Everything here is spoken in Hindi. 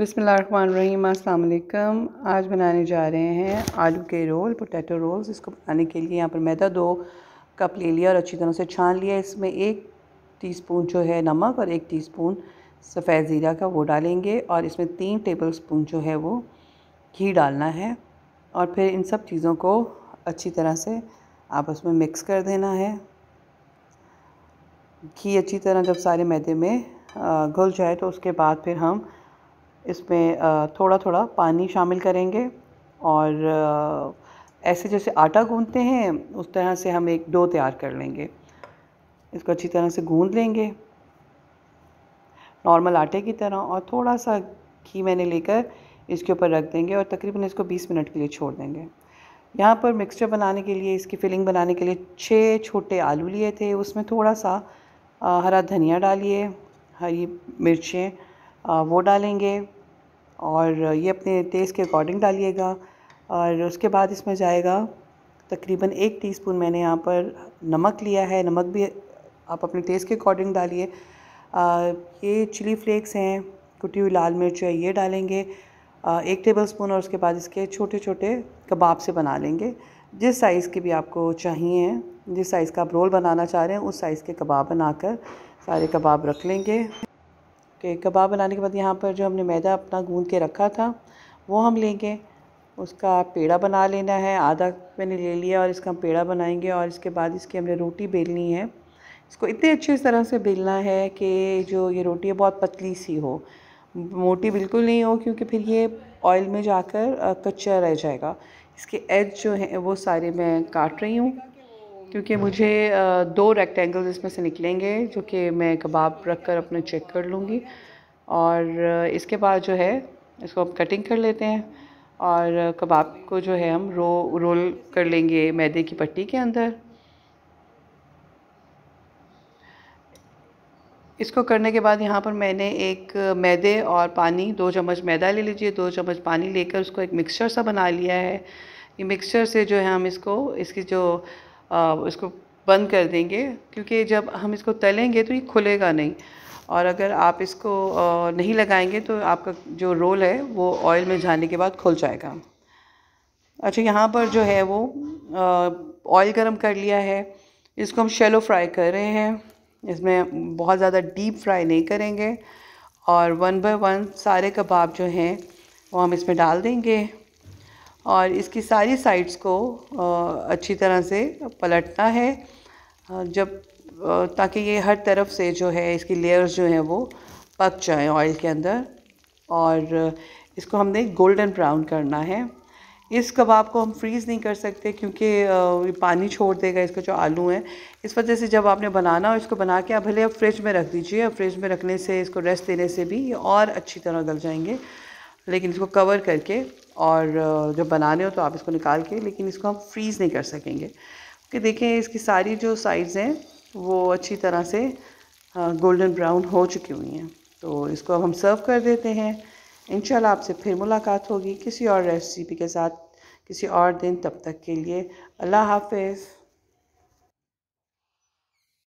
बिसमीम अल्लाम आज बनाने जा रहे हैं आलू के रोल पोटैटो रोल्स इसको बनाने के लिए यहाँ पर मैदा दो कप ले लिया और अच्छी तरह से छान लिया इसमें एक टीस्पून जो है नमक और एक टीस्पून सफ़ेद ज़ीरा का वो डालेंगे और इसमें तीन टेबल स्पून जो है वो घी डालना है और फिर इन सब चीज़ों को अच्छी तरह से आप उसमें मिक्स कर देना है घी अच्छी तरह जब सारे मैदे में घुल जाए तो उसके बाद फिर हम इसमें थोड़ा थोड़ा पानी शामिल करेंगे और ऐसे जैसे आटा गूंदते हैं उस तरह से हम एक डो तैयार कर लेंगे इसको अच्छी तरह से गूंद लेंगे नॉर्मल आटे की तरह और थोड़ा सा घी मैंने लेकर इसके ऊपर रख देंगे और तकरीबन इसको 20 मिनट के लिए छोड़ देंगे यहाँ पर मिक्सचर बनाने के लिए इसकी फिलिंग बनाने के लिए छः छोटे आलू लिए थे उसमें थोड़ा सा हरा धनिया डालिए हरी मिर्चें वो डालेंगे और ये अपने टेस्ट के अकॉर्डिंग डालिएगा और उसके बाद इसमें जाएगा तकरीबन एक टीस्पून मैंने यहाँ पर नमक लिया है नमक भी आप अपने टेस्ट के अकॉर्डिंग डालिए ये चिली फ्लेक्स हैं कुटी हुई लाल मिर्च है ये डालेंगे आ, एक टेबल स्पून और उसके बाद इसके छोटे छोटे कबाब से बना लेंगे जिस साइज़ के भी आपको चाहिए जिस साइज़ का आप रोल बनाना चाह रहे हैं उस साइज़ के कबाब बनाकर सारे कबाब रख लेंगे कि कबाब बनाने के बाद यहाँ पर जो हमने मैदा अपना गूंद के रखा था वो हम लेंगे उसका पेड़ा बना लेना है आधा मैंने ले लिया और इसका हम पेड़ा बनाएंगे और इसके बाद इसकी हमने रोटी बेलनी है इसको इतने अच्छे तरह से बेलना है कि जो ये रोटी है बहुत पतली सी हो मोटी बिल्कुल नहीं हो क्योंकि फिर ये ऑयल में जाकर कच्चा रह जाएगा इसके एज जो हैं वो सारे मैं काट रही हूँ क्योंकि मुझे दो रेक्टेंगल्स इसमें से निकलेंगे जो कि मैं कबाब रख कर अपने चेक कर लूँगी और इसके बाद जो है इसको हम कटिंग कर लेते हैं और कबाब को जो है हम रो रोल कर लेंगे मैदे की पट्टी के अंदर इसको करने के बाद यहाँ पर मैंने एक मैदे और पानी दो चम्मच मैदा ले लीजिए दो चम्मच पानी लेकर उसको एक मिक्सचर सा बना लिया है ये मिक्सचर से जो है हम इसको इसकी जो इसको बंद कर देंगे क्योंकि जब हम इसको तलेंगे तो ये खुलेगा नहीं और अगर आप इसको नहीं लगाएंगे तो आपका जो रोल है वो ऑयल में जाने के बाद खुल जाएगा अच्छा यहाँ पर जो है वो ऑयल गरम कर लिया है इसको हम शेलो फ्राई कर रहे हैं इसमें बहुत ज़्यादा डीप फ्राई नहीं करेंगे और वन बाय वन सारे कबाब जो हैं वो हम इसमें डाल देंगे और इसकी सारी साइड्स को अच्छी तरह से पलटना है जब ताकि ये हर तरफ से जो है इसकी लेयर्स जो हैं वो पक जाएं ऑयल के अंदर और इसको हमने गोल्डन ब्राउन करना है इस कबाब को हम फ्रीज़ नहीं कर सकते क्योंकि पानी छोड़ देगा इसका जो आलू है इस वजह से जब आपने बनाना हो इसको बना के आप भले आप फ्रिज में रख दीजिए फ्रिज में रखने से इसको रेस्ट देने से भी ये और अच्छी तरह गल जाएंगे लेकिन इसको कवर करके और जब बनाने हो तो आप इसको निकाल के लेकिन इसको हम फ्रीज़ नहीं कर सकेंगे कि देखें इसकी सारी जो साइड्स हैं वो अच्छी तरह से गोल्डन ब्राउन हो चुकी हुई हैं तो इसको अब हम सर्व कर देते हैं इन आपसे फिर मुलाकात होगी किसी और रेसिपी के साथ किसी और दिन तब तक के लिए अल्लाह हाफिज़